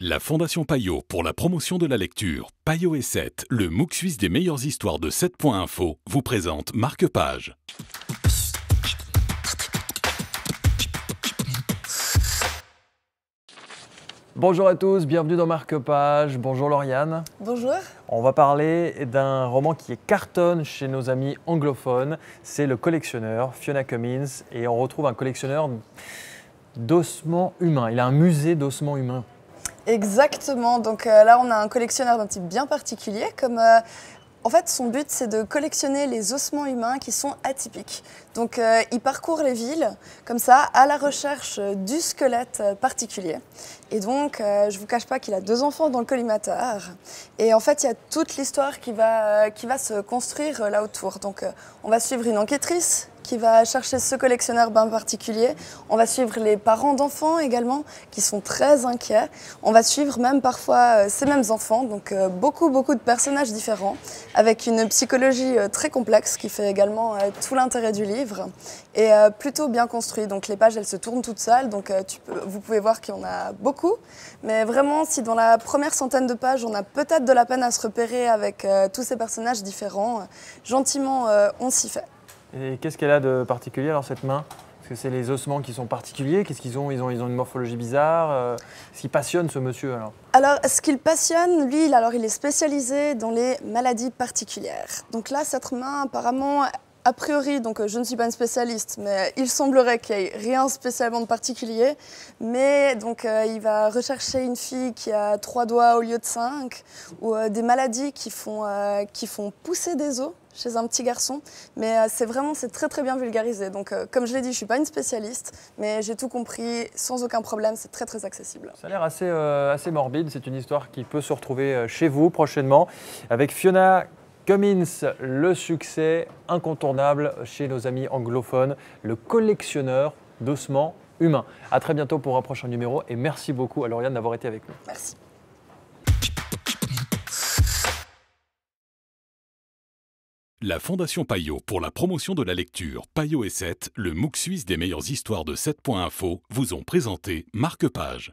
La Fondation Payot pour la promotion de la lecture, Payot et 7, le MOOC suisse des meilleures histoires de 7.info, vous présente Marc Page. Bonjour à tous, bienvenue dans Marc Page. Bonjour Lauriane. Bonjour. On va parler d'un roman qui est cartonne chez nos amis anglophones. C'est Le collectionneur, Fiona Cummins. Et on retrouve un collectionneur d'ossements humains. Il a un musée d'ossements humains. Exactement. Donc euh, là, on a un collectionneur d'un type bien particulier. Comme, euh, en fait, son but, c'est de collectionner les ossements humains qui sont atypiques. Donc euh, il parcourt les villes, comme ça, à la recherche du squelette particulier. Et donc, je ne vous cache pas qu'il a deux enfants dans le collimateur. Et en fait, il y a toute l'histoire qui va, qui va se construire là autour. Donc on va suivre une enquêtrice qui va chercher ce collectionneur bien particulier. On va suivre les parents d'enfants également, qui sont très inquiets. On va suivre même parfois euh, ces mêmes enfants, donc euh, beaucoup, beaucoup de personnages différents, avec une psychologie euh, très complexe qui fait également tout l'intérêt du livre, et plutôt bien construit. Donc les pages, elles se tournent toutes seules, donc peux, vous pouvez voir qu'il y en a beaucoup. Mais vraiment, si dans la première centaine de pages, on a peut-être de la peine à se repérer avec tous ces personnages différents, gentiment, on s'y fait. Et qu'est-ce qu'elle a de particulier alors cette main Est-ce que c'est les ossements qui sont particuliers. Qu'est-ce qu'ils ont ils, ont ils, ont une morphologie bizarre. Euh, ce qui passionne ce monsieur alors Alors, ce qu'il passionne, lui, alors il est spécialisé dans les maladies particulières. Donc là, cette main, apparemment, a priori, donc euh, je ne suis pas une spécialiste, mais il semblerait qu'il n'y ait rien spécialement de particulier. Mais donc euh, il va rechercher une fille qui a trois doigts au lieu de cinq, ou euh, des maladies qui font, qui font pousser des os chez un petit garçon. Mais c'est vraiment, c'est très très bien vulgarisé. Donc comme je l'ai dit, je ne suis pas une spécialiste, mais j'ai tout compris sans aucun problème, c'est très très accessible. Ça a l'air assez, assez morbide, c'est une histoire qui peut se retrouver chez vous prochainement avec Fiona Cummins, le succès incontournable chez nos amis anglophones, le collectionneur d'ossements humains. A très bientôt pour un prochain numéro et merci beaucoup à Lauriane d'avoir été avec nous. Merci. La Fondation Payot pour la promotion de la lecture Payot et 7, le MOOC suisse des meilleures histoires de 7.info, vous ont présenté Marque Page.